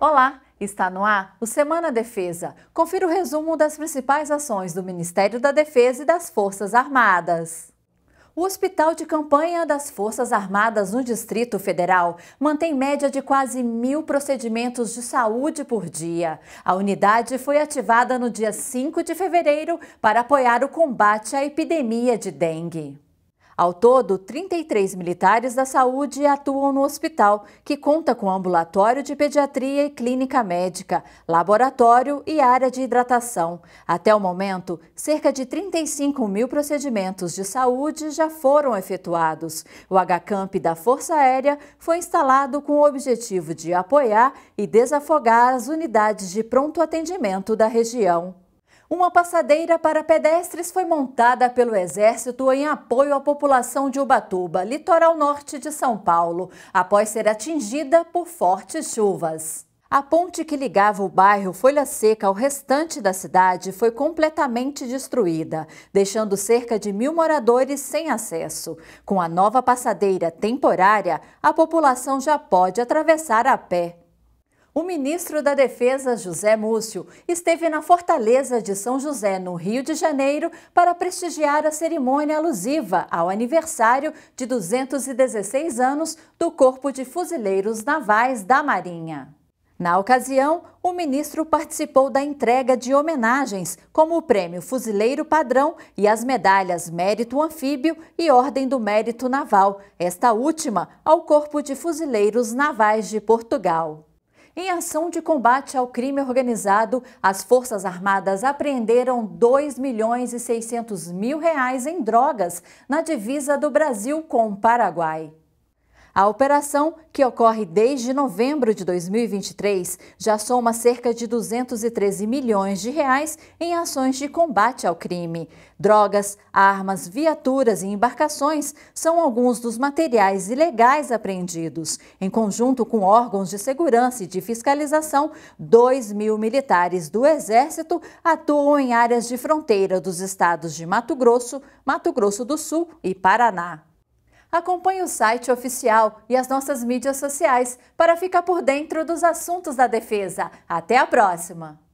Olá, está no ar o Semana Defesa. Confira o resumo das principais ações do Ministério da Defesa e das Forças Armadas. O Hospital de Campanha das Forças Armadas no Distrito Federal mantém média de quase mil procedimentos de saúde por dia. A unidade foi ativada no dia 5 de fevereiro para apoiar o combate à epidemia de dengue. Ao todo, 33 militares da saúde atuam no hospital, que conta com ambulatório de pediatria e clínica médica, laboratório e área de hidratação. Até o momento, cerca de 35 mil procedimentos de saúde já foram efetuados. O HCamp da Força Aérea foi instalado com o objetivo de apoiar e desafogar as unidades de pronto atendimento da região. Uma passadeira para pedestres foi montada pelo Exército em apoio à população de Ubatuba, litoral norte de São Paulo, após ser atingida por fortes chuvas. A ponte que ligava o bairro Folha Seca ao restante da cidade foi completamente destruída, deixando cerca de mil moradores sem acesso. Com a nova passadeira temporária, a população já pode atravessar a pé. O ministro da Defesa, José Múcio, esteve na Fortaleza de São José, no Rio de Janeiro, para prestigiar a cerimônia alusiva ao aniversário de 216 anos do Corpo de Fuzileiros Navais da Marinha. Na ocasião, o ministro participou da entrega de homenagens, como o Prêmio Fuzileiro Padrão e as medalhas Mérito Anfíbio e Ordem do Mérito Naval, esta última ao Corpo de Fuzileiros Navais de Portugal. Em ação de combate ao crime organizado, as Forças Armadas apreenderam 2 milhões e 600 mil reais em drogas na divisa do Brasil com o Paraguai. A operação, que ocorre desde novembro de 2023, já soma cerca de 213 milhões de reais em ações de combate ao crime. Drogas, armas, viaturas e embarcações são alguns dos materiais ilegais apreendidos. Em conjunto com órgãos de segurança e de fiscalização, 2 mil militares do Exército atuam em áreas de fronteira dos estados de Mato Grosso, Mato Grosso do Sul e Paraná. Acompanhe o site oficial e as nossas mídias sociais para ficar por dentro dos assuntos da defesa. Até a próxima!